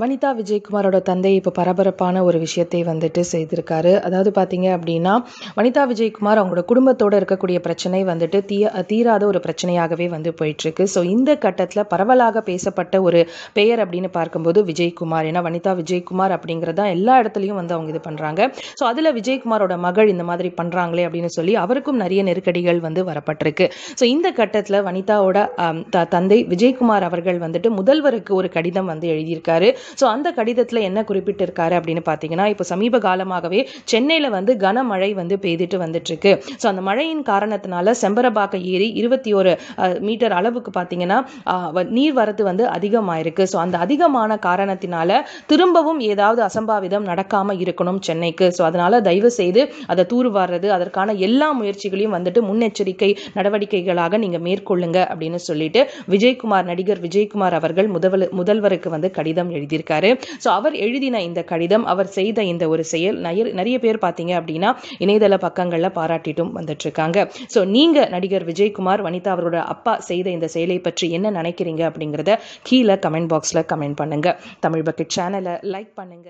வனிதா விஜயகுமாரோட தந்தை இப்போ பரபரப்பான ஒரு விஷயத்தை வந்துட்டு செய்திருக்காரு அதாவது பார்த்தீங்க அப்படின்னா வனிதா விஜயகுமார் அவங்களோட குடும்பத்தோடு இருக்கக்கூடிய பிரச்சனை வந்துட்டு தீய தீராத ஒரு பிரச்சனையாகவே வந்து போயிட்டுருக்கு ஸோ இந்த கட்டத்தில் பரவலாக பேசப்பட்ட ஒரு பெயர் அப்படின்னு பார்க்கும்போது விஜயகுமார் ஏன்னா வனிதா விஜயகுமார் அப்படிங்கிறதா எல்லா இடத்துலையும் வந்து அவங்க இது பண்ணுறாங்க ஸோ அதில் விஜயகுமாரோட மகள் இந்த மாதிரி பண்ணுறாங்களே அப்படின்னு சொல்லி அவருக்கும் நிறைய நெருக்கடிகள் வந்து வரப்பட்டிருக்கு ஸோ இந்த கட்டத்தில் வனிதாவோட தந்தை விஜயகுமார் அவர்கள் வந்துட்டு முதல்வருக்கு ஒரு கடிதம் வந்து எழுதியிருக்காரு ஸோ அந்த கடிதத்தில் என்ன குறிப்பிட்டிருக்காரு அப்படின்னு பார்த்தீங்கன்னா இப்போ சமீப காலமாகவே சென்னையில் வந்து கனமழை வந்து பெய்துட்டு வந்துட்டுருக்கு ஸோ அந்த மழையின் காரணத்தினால செம்பரபாக்க ஏரி இருபத்தி ஒரு மீட்டர் அளவுக்கு பார்த்தீங்கன்னா நீர்வரத்து வந்து அதிகமாயிருக்கு ஸோ அந்த அதிகமான காரணத்தினால திரும்பவும் ஏதாவது அசம்பாவிதம் நடக்காமல் இருக்கணும் சென்னைக்கு ஸோ அதனால் தயவு செய்து அதை தூர்வாடுறது அதற்கான எல்லா முயற்சிகளையும் வந்துட்டு முன்னெச்சரிக்கை நடவடிக்கைகளாக நீங்கள் மேற்கொள்ளுங்க அப்படின்னு சொல்லிட்டு விஜயகுமார் நடிகர் விஜயகுமார் அவர்கள் முதல்வருக்கு வந்து கடிதம் எழுதி எழுதியிருக்காரு ஸோ அவர் எழுதின இந்த கடிதம் அவர் செய்த இந்த ஒரு செயல் நிறைய பேர் பார்த்தீங்க அப்படின்னா இணையதள பக்கங்களில் பாராட்டிட்டும் வந்துட்டுருக்காங்க ஸோ நீங்கள் நடிகர் விஜயகுமார் வனிதா அவரோட அப்பா செய்த இந்த செயலை பற்றி என்ன நினைக்கிறீங்க அப்படிங்கிறத கீழே கமெண்ட் பாக்ஸில் கமெண்ட் பண்ணுங்கள் தமிழ் பக்கெட் சேனலை லைக் பண்ணுங்கள்